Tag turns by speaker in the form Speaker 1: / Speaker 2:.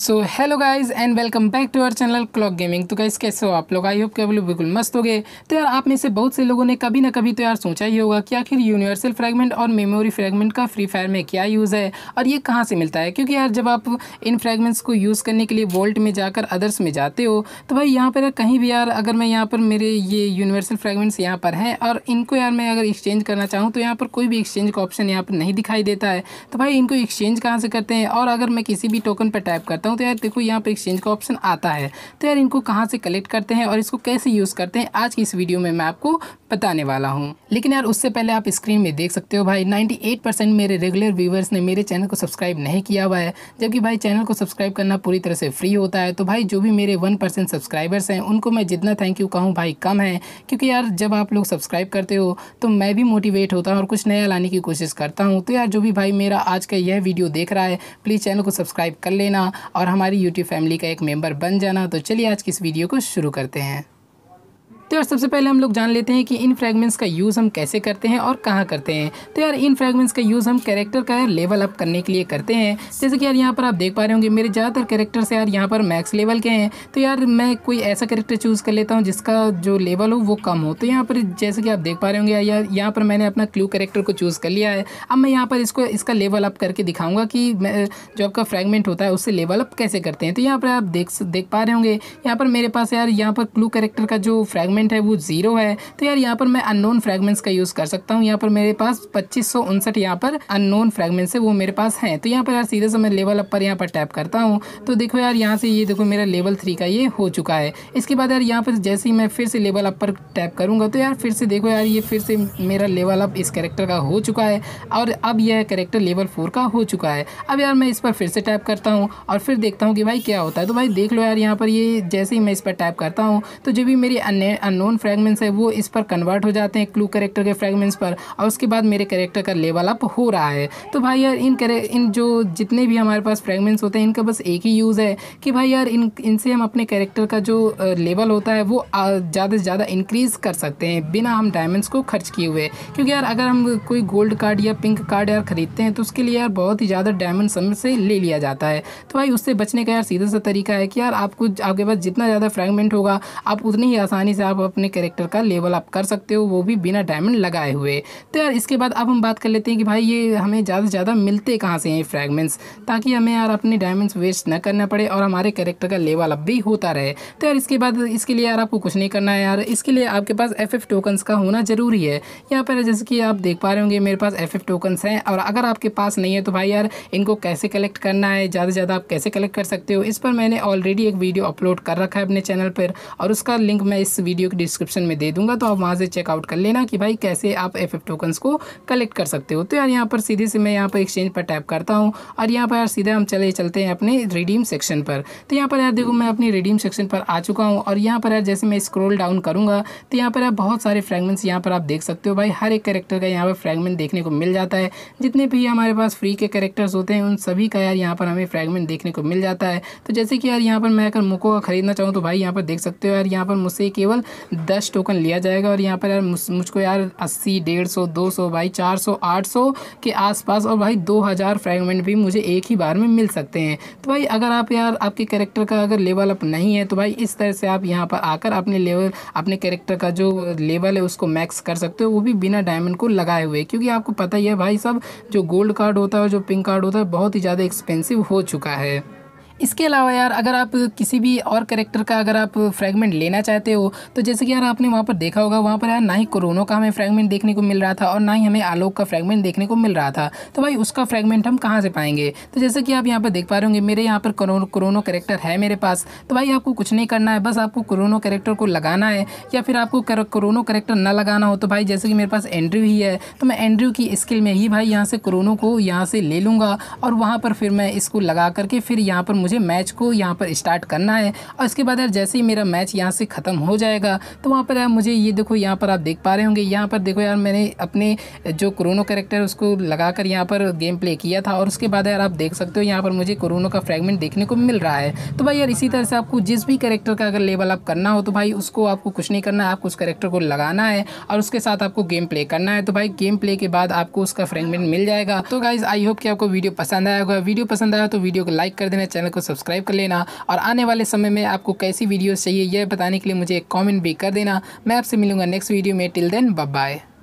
Speaker 1: so hello guys and welcome back to our channel Clock gaming तो guys कैसे हो आप लोग आई होप के आप लोग बिल्कुल मस्त हो गए तो यार आप में से बहुत से लोगों ने कभी ना कभी तो यार सोचा ही होगा कि आखिर यूनिवर्सल फ्रैगमेंट और मेमोरी फ्रैगमेंट का फ्री फायर में क्या यूज़ है और ये कहाँ से मिलता है क्योंकि यार जब आप इन फ्रेगमेंट्स को यूज़ करने के लिए वोल्ट में जाकर अदर्स में जाते हो तो भाई यहाँ पर कहीं भी यार अगर मैं यहाँ पर मेरे ये यूनिवर्सल फ्रैगमेंट्स यहाँ पर हैं और इनको यार मैं अगर एक्सचेंज करना चाहूँ तो यहाँ पर कोई भी एक्सचेंज का ऑप्शन यहाँ पर नहीं दिखाई देता है तो भाई इनको एक्सचेंज कहाँ से करते हैं और अगर मैं किसी भी टोकन पर टाइप करता करता हूँ तो यार देखो यहाँ पर एक्सचेंज का ऑप्शन आता है तो यार इनको कहाँ से कलेक्ट करते हैं और इसको कैसे यूज़ करते हैं आज की इस वीडियो में मैं आपको बताने वाला हूँ लेकिन यार उससे पहले आप स्क्रीन में देख सकते हो भाई 98 मेरे रेगुलर व्यूवर्स ने मेरे चैनल को सब्सक्राइब नहीं किया हुआ है जबकि भाई चैनल को सब्सक्राइब करना पूरी तरह से फ्री होता है तो भाई जो भी मेरे वन परसेंट सब्सक्राइबर्स हैं उनको मैं जितना थैंक यू कहूँ भाई कम है क्योंकि यार जब आप लोग सब्सक्राइब करते हो तो मैं भी मोटिवेट होता हूँ और कुछ नया लाने की कोशिश करता हूँ तो यार जो भी भाई मेरा आज का यह वीडियो देख रहा है प्लीज़ चैनल को सब्सक्राइब कर लेना और हमारी यूट्यूब फैमिली का एक मेंबर बन जाना तो चलिए आज की इस वीडियो को शुरू करते हैं तो यार सबसे पहले हम लोग जान लेते हैं कि इन फ्रेगमेंट्स का यूज़ हम कैसे करते हैं और कहाँ करते हैं तो यार इन फ्रेगमेंट्स का यूज़ हम कैरेक्टर का यार लेवल अप करने के लिए करते हैं जैसे कि यार यहाँ पर आप देख पा रहे होंगे मेरे ज़्यादातर कैरेक्टर से यार यहाँ पर मैक्स लेवल के हैं तो यार मैं कोई ऐसा कैरेक्टर चूज़ कर लेता हूँ जिसका जो लेवल हो वो कम हो तो यहाँ पर जैसे कि आप देख पा रहे होंगे यार यहाँ पर मैंने अपना क्लू कैरेक्टर को चूज़ कर लिया है अब मैं यहाँ पर इसको इसका लेवल अप करके दिखाऊँगा कि जो आपका फ्रेगमेंट होता है उससे लेवल अप कैसे करते हैं तो यहाँ पर आप देख देख पा रहे होंगे यहाँ पर मेरे पास यार यहाँ पर क्लू कैरेक्टर का जो फ्रेगमेंट फ्रेगमेंट है वो जीरो है तो यार यहाँ पर मैं अननोन फ्रेगमेंट्स का यूज़ कर सकता हूँ यहाँ पर मेरे पास पच्चीस सौ उनसठ यहाँ पर अननोन फ्रेगमेंट्स है वो मेरे पास हैं तो यहाँ पर यार सीधे से मैं लेवल अपर यहाँ पर टैप करता हूँ तो देखो यार यहाँ से ये देखो मेरा लेवल थ्री का ये हो चुका है इसके बाद यार यहाँ पर जैसे ही मैं फिर से लेवल अप पर टैप करूँगा तो यार फिर से देखो यार ये फिर से मेरा लेवल अप इस करेक्टर का हो चुका है और अब यह करेक्टर लेवल फोर का हो चुका है अब यार मैं इस पर फिर से टैप करता हूँ और फिर देखता हूँ कि भाई क्या होता है तो भाई देख लो यार यहाँ पर ये जैसे ही मैं इस पर टैप करता हूँ तो जो भी मेरी अननोन फ्रेगमेंट्स है वो इस पर कन्वर्ट हो जाते हैं क्लू करेक्टर के फ्रेगमेंट्स पर और उसके बाद मेरे करेक्टर का लेवल अप हो रहा है तो भाई यार इन करे इन जो जितने भी हमारे पास फ्रेगमेंट्स होते हैं इनका बस एक ही यूज़ है कि भाई यार इन इनसे हम अपने करेक्टर का जो लेवल होता है वो ज़्यादा से ज़्यादा इंक्रीज़ कर सकते हैं बिना हम डायमंड्स को खर्च किए हुए क्योंकि यार अगर हम कोई गोल्ड कार्ड या पिंक कार्ड यार ख़रीदते हैं तो उसके लिए यार बहुत ही ज़्यादा डायमंड समय से ले लिया जाता है तो भाई उससे बचने का यार सीधा सा तरीका है कि यार आपको आपके पास जितना ज़्यादा फ्रेगमेंट होगा आप उतनी ही आसानी से आप आप अपने कैरेक्टर का लेवल अप कर सकते हो वो भी बिना डायमंड लगाए हुए तो यार इसके बाद अब हम बात कर लेते हैं कि भाई ये हमें ज़्यादा से ज़्यादा मिलते कहाँ से हैं फ्रैगमेंट्स ताकि हमें यार अपने डायमंड्स वेस्ट न करना पड़े और हमारे कैरेक्टर का लेवल अप भी होता रहे तो यार इसके बाद इसके लिए यार आपको कुछ नहीं करना है यार इसके लिए आपके पास एफ एफ टोकन्स का होना ज़रूरी है यहाँ पर जैसे कि आप देख पा रहे होंगे मेरे पास एफ एफ टोकन्स हैं और अगर आपके पास नहीं है तो भाई यार इनको कैसे कलेक्ट करना है ज़्यादा से ज़्यादा आप कैसे कलेक्ट कर सकते हो इस पर मैंने ऑलरेडी एक वीडियो अपलोड कर रखा है अपने चैनल पर और उसका लिंक मैं इस वीडियो वीडियो के डिस्क्रिप्शन में दे दूंगा तो आप वहाँ से चेकआउट कर लेना कि भाई कैसे आप एफ एफ टोकन्स को कलेक्ट कर सकते हो तो यार यहाँ पर सीधे से मैं यहाँ पर एक्सचेंज पर टैप करता हूँ और यहाँ पर यार सीधा हम चले चलते हैं अपने रिडीम सेक्शन पर तो यहाँ पर यार देखो मैं अपनी रिडीम सेक्शन पर आ चुका हूँ और यहाँ पर यार जैसे मैं स्क्रोल डाउन करूँगा तो यहाँ पर आप बहुत सारे फ्रेगमेंट्स यहाँ पर आप देख सकते हो भाई हर एक करेक्टर का यहाँ पर फ्रेगमेंट देखने को मिल जाता है जितने भी हमारे पास फ्री के करेक्टर्स होते हैं उन सभी का यार यहाँ पर हमें फ्रेगमेंट देखने को मिल जाता है तो जैसे कि यार यहाँ पर मैं अगर मुको का खरीदना चाहूँ तो भाई यहाँ पर देख सकते हो यार यहाँ पर मुझसे केवल दस टोकन लिया जाएगा और यहाँ पर यार मुझको यार अस्सी डेढ़ सौ दो सौ भाई चार सौ आठ सौ के आसपास और भाई दो हज़ार फ्रेगमेंट भी मुझे एक ही बार में मिल सकते हैं तो भाई अगर आप यार आपके कैरेक्टर का अगर लेवल अप नहीं है तो भाई इस तरह से आप यहाँ पर आकर अपने लेवल अपने करेक्टर का जो लेवल है उसको मैक्स कर सकते हो वो भी बिना डायमंड को लगाए हुए क्योंकि आपको पता ही है भाई सब जो गोल्ड कार्ड होता है और जो पिंक कार्ड होता है बहुत ही ज़्यादा एक्सपेंसिव हो चुका है इसके अलावा यार अगर आप किसी भी और करेक्टर का अगर आप फ्रेगमेंट लेना चाहते हो तो जैसे कि यार आपने वहाँ पर देखा होगा वहाँ पर यार ना ही कोरोनो का हमें फ्रेगमेंट देखने को मिल रहा था और ना ही हमें आलोक का फ्रैगमेंट देखने को मिल रहा था तो भाई उसका फ्रेगमेंट हम कहाँ से पाएंगे तो जैसे कि आप यहाँ पर देख पा रहे होंगे मेरे यहाँ पर कोरोनो करेक्टर है मेरे पास तो भाई आपको कुछ नहीं करना है बस आपको कोरोनो करेक्टर को लगाना है या फिर आपको कोरोनो करेक्टर ना लगाना हो तो भाई जैसे कि मेरे पास एंड्रू ही है तो मैं एंड्रू की स्किल में ही भाई यहाँ से कोरोनो को यहाँ से ले लूँगा और वहाँ पर फिर मैं इसको लगा करके फिर यहाँ पर मुझे मैच को यहाँ पर स्टार्ट करना है और इसके बाद यार जैसे ही मेरा मैच यहाँ से ख़त्म हो जाएगा तो वहाँ पर यार मुझे ये देखो यहाँ पर आप देख पा रहे होंगे यहाँ पर देखो यार मैंने अपने जो क्रोनो करेक्टर उसको लगा कर यहाँ पर गेम प्ले किया था और उसके बाद यार आप देख सकते हो यहाँ पर मुझे क्रोनो का फ्रेगमेंट देखने को मिल रहा है तो भाई यार इसी तरह से आपको जिस भी करेक्टर का अगर लेवल आप करना हो तो भाई उसको आपको कुछ नहीं करना है आपको उस करेक्टर को लगाना है और उसके साथ आपको गेम प्ले करना है तो भाई गेम प्ले के बाद आपको उसका फ्रेगमेंट मिल जाएगा तो गाइज आई होप कि आपको वीडियो पसंद आया होगा वीडियो पसंद आया तो वीडियो को लाइक कर देना चैनल को को सब्सक्राइब कर लेना और आने वाले समय में आपको कैसी वीडियोज़ चाहिए यह बताने के लिए मुझे एक कॉमेंट भी कर देना मैं आपसे मिलूँगा नेक्स्ट वीडियो में टिल देन बाय